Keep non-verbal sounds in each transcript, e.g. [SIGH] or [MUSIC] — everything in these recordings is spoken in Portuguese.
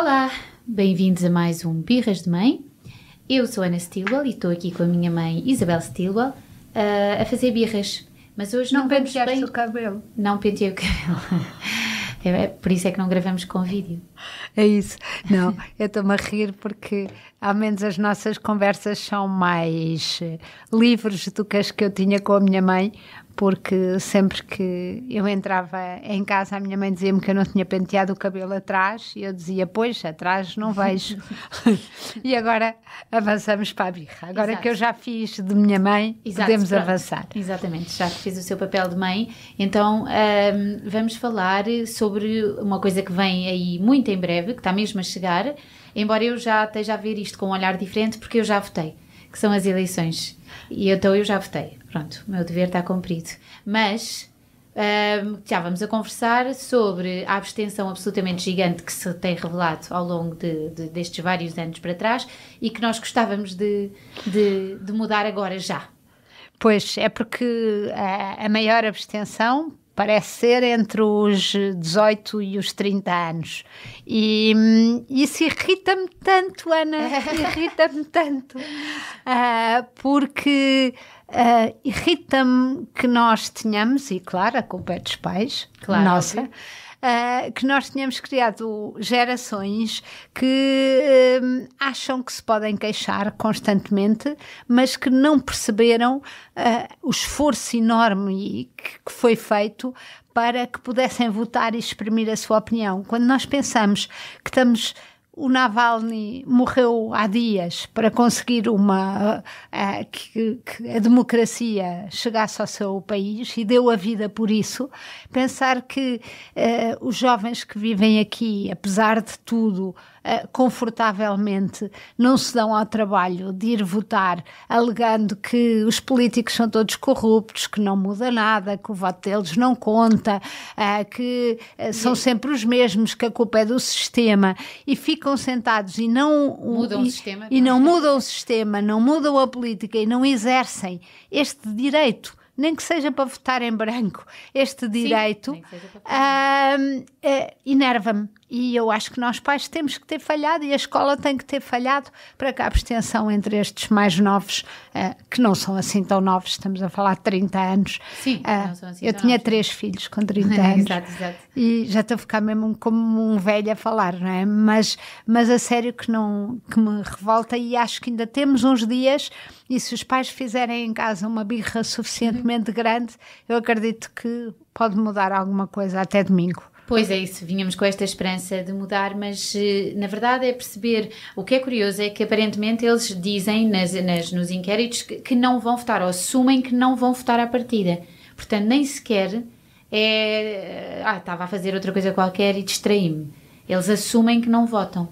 Olá, bem-vindos a mais um Birras de Mãe. Eu sou Ana Stilwell e estou aqui com a minha mãe Isabel Stilwell eh, a fazer birras. Mas hoje não, não penteaste bem... o cabelo. Não penteei o cabelo. [LAUGHS] É por isso é que não gravamos com vídeo. É isso. Não, eu estou-me a rir porque, ao menos, as nossas conversas são mais eh, livres do que as que eu tinha com a minha mãe, porque sempre que eu entrava em casa, a minha mãe dizia-me que eu não tinha penteado o cabelo atrás, e eu dizia, pois, atrás não vejo. [LAUGHS] e agora avançamos para a birra. Agora Exato. que eu já fiz de minha mãe, Exato, podemos pronto. avançar. Exatamente, já fiz o seu papel de mãe, então hum, vamos falar sobre uma coisa que vem aí muito em breve, que está mesmo a chegar, embora eu já esteja a ver isto com um olhar diferente, porque eu já votei que são as eleições. E então eu já votei. Pronto, o meu dever está cumprido. Mas já vamos a conversar sobre a abstenção absolutamente gigante que se tem revelado ao longo de, de, destes vários anos para trás e que nós gostávamos de, de, de mudar agora já. Pois, é porque a, a maior abstenção parece ser entre os 18 e os 30 anos. E hum, isso irrita-me tanto, Ana, [LAUGHS] irrita-me tanto, uh, porque uh, irrita-me que nós tenhamos, e claro, a culpa é dos pais, claro, nossa uh, que nós tínhamos criado gerações que uh, acham que se podem queixar constantemente, mas que não perceberam uh, o esforço enorme que foi feito para que pudessem votar e exprimir a sua opinião. Quando nós pensamos que estamos o Navalny morreu há dias para conseguir uma eh, eh, que, que, a democracia chegasse ao seu país e deu a vida por isso. Pensar que eh, os jovens que vivem aqui, apesar de tudo, eh, confortavelmente não se dão ao trabalho de ir votar alegando que os políticos são todos corruptos, que não muda nada, que o voto deles não conta, eh, que eh, são é sempre os mesmos, que a culpa é do sistema e ficam sentados e não mudam e, o sistema, e não é? mudam o sistema, não mudam a política e não exercem este direito nem que seja para votar em branco, este direito, Sim, um, é, enerva-me. E eu acho que nós pais temos que ter falhado e a escola tem que ter falhado para que a abstenção entre estes mais novos, uh, que não são assim tão novos, estamos a falar de 30 anos. Sim, uh, não são assim Eu tinha novos. três filhos com 30 [LAUGHS] anos. Exato, exato. E já estou a ficar mesmo como um velho a falar, não é? Mas, mas a sério que, não, que me revolta e acho que ainda temos uns dias e se os pais fizerem em casa uma birra suficientemente uhum. grande, eu acredito que pode mudar alguma coisa até domingo. Pois é isso, vínhamos com esta esperança de mudar, mas eh, na verdade é perceber, o que é curioso é que aparentemente eles dizem nas, nas nos inquéritos que, que, não vão votar, ou assumem que não vão votar à partida. Portanto, nem sequer é, eh, ah, estava a fazer outra coisa qualquer e distraí-me. Eles assumem que não votam.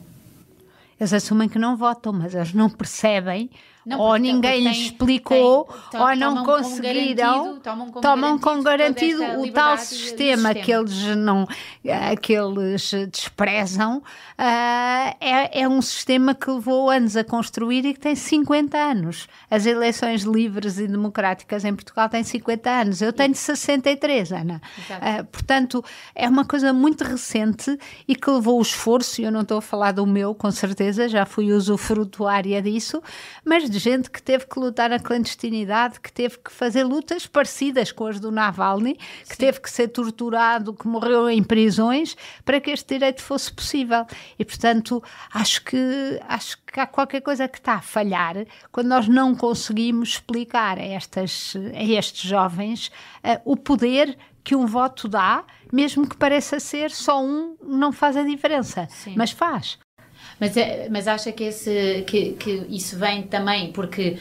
Eles assumem que não votam, mas eles não percebem não, ou ninguém explicou, tem, ou não conseguiram, tomam, com tomam garantido, o tal sistema, sistema, que eles não, eh, que eles desprezam, uh, é, é um sistema que levou anos a construir e que tem 50 anos. As eleições livres e democráticas em Portugal têm 50 anos. Eu tenho 63, Ana. Uh, portanto, é uma coisa muito recente e que levou o esforço, eu não estou a falar do meu, com certeza, já fui usufrutuária disso, mas de gente que teve que lutar na clandestinidade, que teve que fazer lutas parecidas com as do Navalny, que Sim. teve que ser torturado, que morreu em prisões, para que este direito fosse possível. E, portanto, acho que, acho que há qualquer coisa que está a falhar quando nós não conseguimos explicar a, estas, a estes jovens uh, o poder que um voto dá, mesmo que pareça ser só um, não faz a diferença, Sim. mas faz. Mas, é, mas acha que, esse, que, que isso vem também porque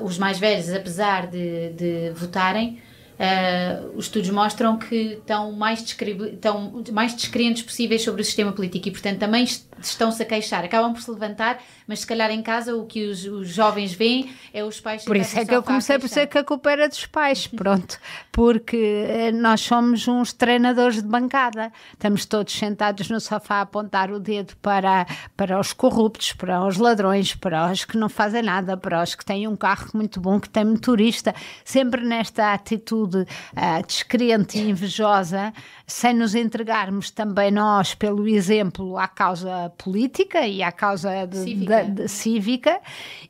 uh, os mais velhos, apesar de, de votarem, Uh, os estudos mostram que estão mais, estão mais descrentes possíveis sobre o sistema político e, portanto, também estão-se a queixar. Acabam por se levantar, mas se calhar em casa o que os, os jovens veem é os pais. Por isso é que eu comecei por dizer que a culpa era dos pais, [LAUGHS] pronto, porque eh, nós somos uns treinadores de bancada, estamos todos sentados no sofá a apontar o dedo para, para os corruptos, para os ladrões, para os que não fazem nada, para os que têm um carro muito bom, que têm motorista, sempre nesta atitude atitude uh, descrente e invejosa, sem nos entregarmos também nós, pelo exemplo, à causa política e à causa de, cívica, de, de, cívica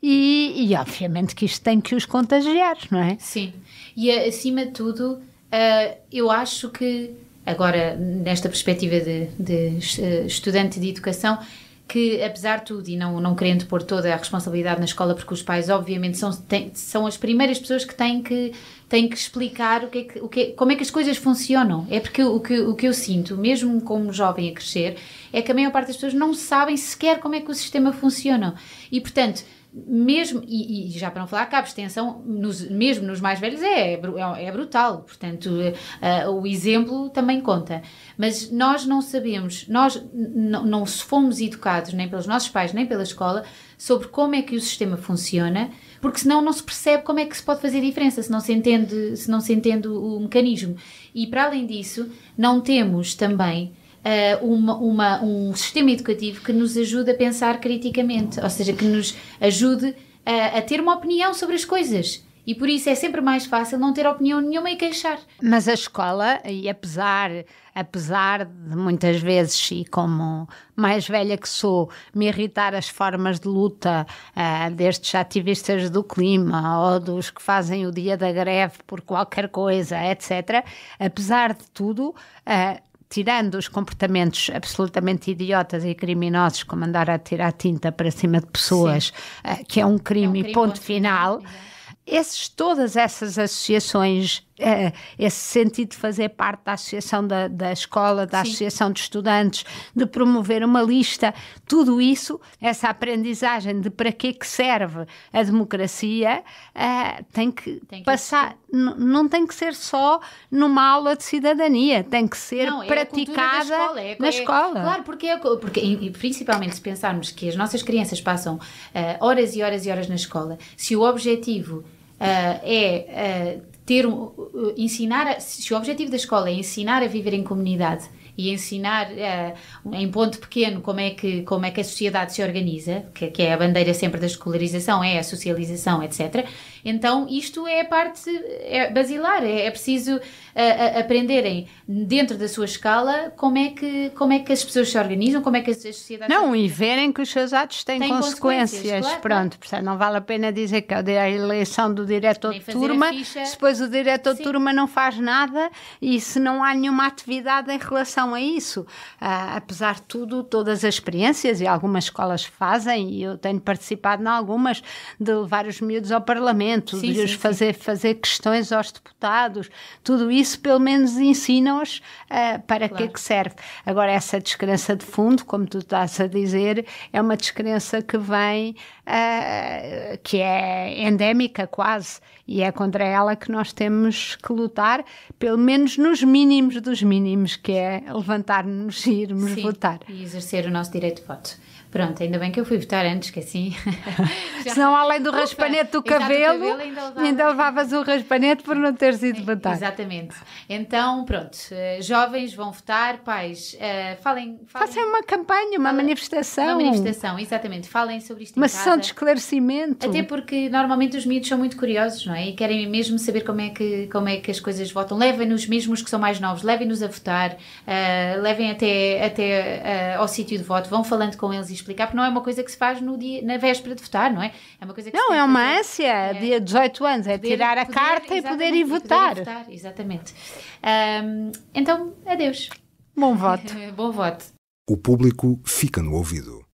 e, e, obviamente que isto tem que os contagiar, não é? Sim, e eh, acima de tudo, uh, eu acho que, agora, nesta perspectiva de, de eh, estudante de educação, que, apesar de tudo, e não, não querendo pôr toda a responsabilidade na escola, porque os pais, obviamente, são, têm, são as primeiras pessoas que têm que, têm que explicar o que, é que, o que é, como é que as coisas funcionam. É porque o que, o que eu sinto, mesmo como jovem a crescer, é que a maior parte das pessoas não sabem sequer como é que o sistema funciona. E, portanto, mesmo, e, e, já para não falar que a abstenção, nos, mesmo nos mais velhos, é, é, é, é brutal. Portanto, uh, o exemplo também conta. Mas nós não sabemos, nós não fomos educados, nem pelos nossos pais, nem pela escola, sobre como é que o sistema funciona, porque senão não se percebe como é que se pode fazer diferença, se não se entende, se não se entende o, o mecanismo. E para além disso, não temos também uh, uma, uma, um sistema educativo que nos ajude a pensar criticamente, ou seja, que nos ajude a, a ter uma opinião sobre as coisas. E por isso é sempre mais fácil não ter opinião nenhuma e queixar. Mas a escola, e apesar, apesar de muitas vezes, e como mais velha que sou, me irritar as formas de luta uh, destes ativistas do clima ou dos que fazem o dia da greve por qualquer coisa, etc., apesar de tudo, uh, tirando os comportamentos absolutamente idiotas e criminosos, como andar a tirar tinta para cima de pessoas, uh, que é um crime, é um crime ponto, ponto, final, final. Esses, todas essas associações é, esse sentido de fazer parte da associação da, da escola, da Sim. associação de estudantes, de promover uma lista, tudo isso, essa aprendizagem de para que, que serve a democracia, é, tem, que tem que passar, não tem que ser só numa aula de cidadania, tem que ser não, é praticada escola, é na é escola. Claro, porque, porque e, principalmente se pensarmos que as nossas crianças passam uh, horas e horas e horas na escola, se o objetivo uh, é uh, ter, eh, ensinar, se o objetivo da escola é ensinar a viver em comunidade e ensinar uh, em ponto pequeno como é que como é que a sociedade se organiza, que, que, é a bandeira sempre da escolarização, é a socialização, etc. Então isto é a parte é basilar, é, é preciso uh, a, aprenderem dentro da sua escala como é que como é que as pessoas se organizam, como é que as sociedades não e verem que os seus atos têm, têm consequências, consequências claro, pronto, portanto não vale a pena dizer que a eleição do diretor de turma, depois o diretor de turma não faz nada e se não há nenhuma atividade em relação relação a isso. Uh, apesar de tudo, todas as experiências, e algumas escolas fazem, e eu tenho participado em algumas, de levar os miúdos ao Parlamento, sim, de os fazer, fazer questões aos deputados, tudo isso pelo menos ensinam-os uh, ah, para claro. que é que serve. Agora, essa descrença de fundo, como tu estás a dizer, é uma descrença que vem uh, que é endémica quase, e é contra ela que nós temos que lutar, pelo menos nos mínimos dos mínimos, que é levantar-nos e irmos Sim, votar. E exercer o nosso direito de voto. Pronto, ainda bem que eu fui votar antes, que assim. [LAUGHS] [LAUGHS] Senão, além do raspanete do cabelo, cabelo ainda, levava... ainda, levavas o raspanete por não teres ido é, votar. Exatamente. Então, pronto, eh, jovens vão votar, pais, eh, falem, falem. Façam uma campanha, uma Fala... manifestação. Uma manifestação, exatamente. Falem sobre isto. Uma sessão de esclarecimento. Até porque normalmente os miúdos são muito curiosos, não é? E querem mesmo saber como é que, como é que as coisas votam. Levem-nos mesmo os que são mais novos, levem-nos a votar, uh, levem até, até uh, ao sítio de voto, vão falando com eles explicar, porque não é uma coisa que se faz no dia, na véspera de votar, não é? É uma coisa que Não, é uma ânsia, é, é. dia 18 anos, é poder, tirar a poder, carta e poder ir votar. Poder votar exatamente. Um, então, adeus. Bom voto. [LAUGHS] Bom voto. O público fica no ouvido.